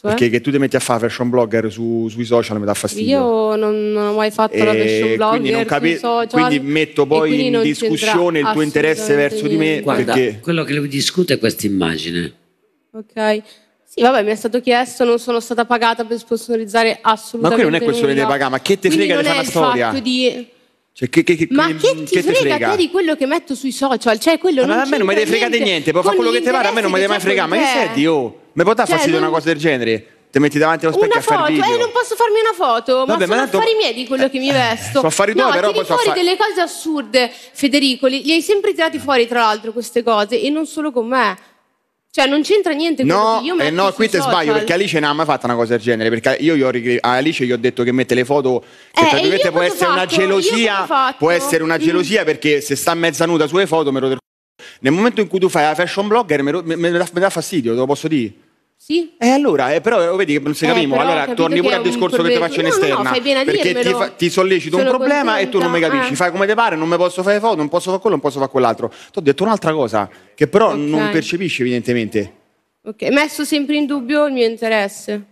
Cioè? Perché che tu ti metti a fare fashion blogger su, sui social mi dà fastidio. Io non ho mai fatto e la fashion blogger capi- social, Quindi metto poi in discussione il tuo interesse verso niente. di me. Guarda, perché... quello che lui discute è questa immagine. Ok. Sì, vabbè, mi è stato chiesto, non sono stata pagata per sponsorizzare assolutamente. Ma qui non è questione di pagare, ma che te frega di fare la storia? Di... Cioè, che, che, che, ma che ti frega, frega? te di quello che metto sui social? Cioè, quello ma non a me non mi deve fregare niente, puoi fare quello che ti pare, a me non mi deve mai fregare, ma che sei di oh? Mi può dare cioè, fastidio non... una cosa del genere? Ti metti davanti allo specchio una a foto, far eh, video. eh, non posso farmi una foto, Vabbè, ma sono tanto... affari miei di quello eh, che mi vesto. Sono affari tuoi, no, però poi fuori fa... delle cose assurde, Federico, li, li hai sempre tirati eh. fuori tra l'altro queste cose e non solo con me. Cioè, non c'entra niente con no, io metto eh No, qui te sbaglio perché Alice non ha mai fatto una cosa del genere. Perché io, io a Alice gli ho detto che mette le foto. Che eh, tra virgolette può essere fatto? una gelosia. Può essere una mm. gelosia mm. perché se sta mezza nuda sulle foto me lo del Nel momento in cui tu fai la fashion blogger, me, lo, me, me, me dà fastidio, te lo posso dire. Sì? Eh allora, eh, però eh, vedi che non si capiamo. Eh, allora, torni pure al discorso che ti faccio in esterna. No, no, perché ti, fa, ti, sollecito Sono un problema contenta. e tu non mi capisci. Ah. Fai come ti pare, non mi posso fare foto, non posso fare quello, non posso fare quell'altro. Ti ho detto un'altra cosa che però okay. non percepisci evidentemente. Ok, messo sempre in dubbio il mio interesse.